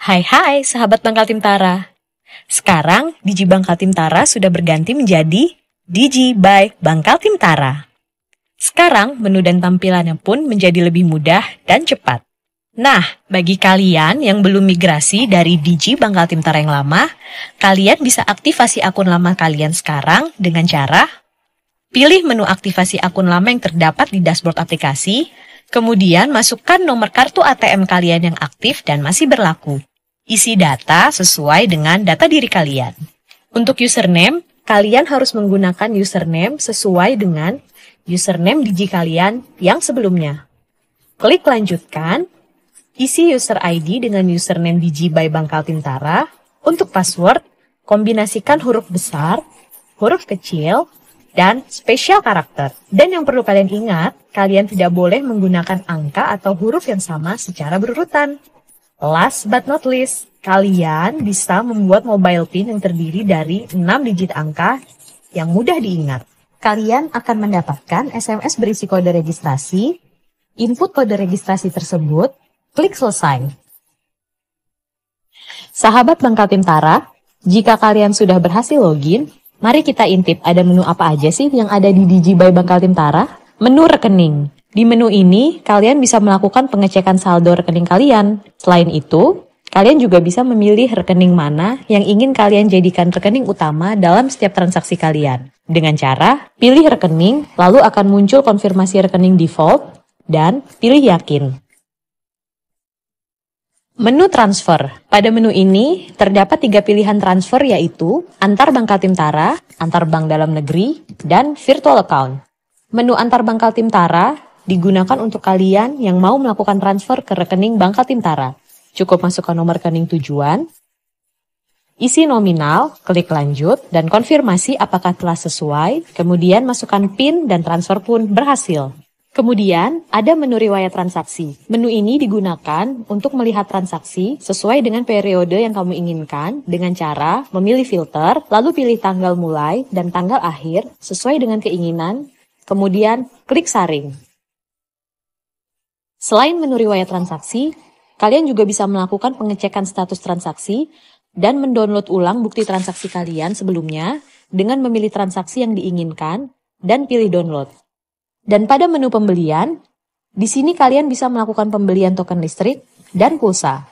Hai hai sahabat Bangkal Timtara. Sekarang Digi Bangkal Timtara sudah berganti menjadi Digi by Bangkal Timtara. Sekarang menu dan tampilannya pun menjadi lebih mudah dan cepat. Nah, bagi kalian yang belum migrasi dari Digi Bangkal Timtara yang lama, kalian bisa aktivasi akun lama kalian sekarang dengan cara Pilih menu aktivasi akun lama yang terdapat di dashboard aplikasi, Kemudian masukkan nomor kartu ATM kalian yang aktif dan masih berlaku. Isi data sesuai dengan data diri kalian. Untuk username, kalian harus menggunakan username sesuai dengan username Digi kalian yang sebelumnya. Klik lanjutkan, isi user ID dengan username Digi by Bank Kaltintara. Untuk password, kombinasikan huruf besar, huruf kecil, dan spesial karakter. Dan yang perlu kalian ingat, kalian tidak boleh menggunakan angka atau huruf yang sama secara berurutan. Last but not least, kalian bisa membuat mobile pin yang terdiri dari 6 digit angka yang mudah diingat. Kalian akan mendapatkan SMS berisi kode registrasi, input kode registrasi tersebut, klik selesai. Sahabat lengkap Tara, jika kalian sudah berhasil login, Mari kita intip ada menu apa aja sih yang ada di DigiBuy Bangkal Timtara? Menu rekening. Di menu ini, kalian bisa melakukan pengecekan saldo rekening kalian. Selain itu, kalian juga bisa memilih rekening mana yang ingin kalian jadikan rekening utama dalam setiap transaksi kalian. Dengan cara, pilih rekening, lalu akan muncul konfirmasi rekening default, dan pilih yakin. Menu transfer. Pada menu ini, terdapat tiga pilihan transfer yaitu antar bank Kaltimtara, antar bank dalam negeri, dan virtual account. Menu antar bank Kaltimtara digunakan untuk kalian yang mau melakukan transfer ke rekening bank Kaltimtara. Cukup masukkan nomor rekening tujuan, isi nominal, klik lanjut, dan konfirmasi apakah telah sesuai, kemudian masukkan PIN dan transfer pun berhasil. Kemudian, ada menu riwayat transaksi. Menu ini digunakan untuk melihat transaksi sesuai dengan periode yang kamu inginkan dengan cara memilih filter, lalu pilih tanggal mulai dan tanggal akhir sesuai dengan keinginan, kemudian klik saring. Selain menu riwayat transaksi, kalian juga bisa melakukan pengecekan status transaksi dan mendownload ulang bukti transaksi kalian sebelumnya dengan memilih transaksi yang diinginkan dan pilih download. Dan pada menu pembelian, di sini kalian bisa melakukan pembelian token listrik dan pulsa.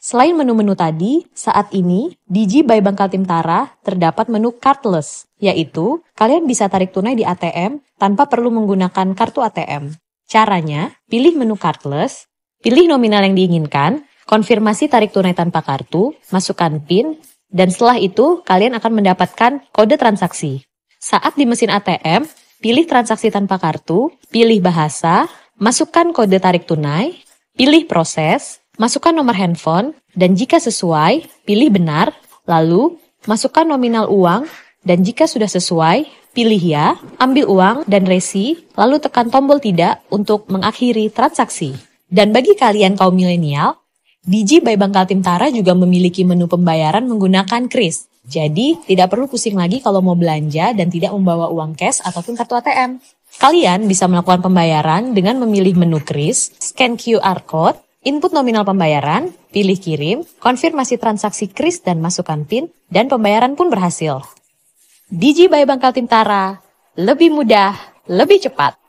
Selain menu-menu tadi, saat ini di Jibai Bangkal Timtara terdapat menu cardless, yaitu kalian bisa tarik tunai di ATM tanpa perlu menggunakan kartu ATM. Caranya, pilih menu cardless, pilih nominal yang diinginkan, konfirmasi tarik tunai tanpa kartu, masukkan PIN, dan setelah itu kalian akan mendapatkan kode transaksi. Saat di mesin ATM, pilih transaksi tanpa kartu, pilih bahasa, masukkan kode tarik tunai, pilih proses, masukkan nomor handphone, dan jika sesuai, pilih benar, lalu masukkan nominal uang, dan jika sudah sesuai, pilih ya, ambil uang dan resi, lalu tekan tombol tidak untuk mengakhiri transaksi. Dan bagi kalian kaum milenial, Digi by Bank Kaltim Tara juga memiliki menu pembayaran menggunakan kris. Jadi, tidak perlu pusing lagi kalau mau belanja dan tidak membawa uang cash ataupun kartu ATM. Kalian bisa melakukan pembayaran dengan memilih menu Kris, scan QR code, input nominal pembayaran, pilih kirim, konfirmasi transaksi Kris dan masukkan PIN, dan pembayaran pun berhasil. Digi by Bangkal Tintara, lebih mudah, lebih cepat.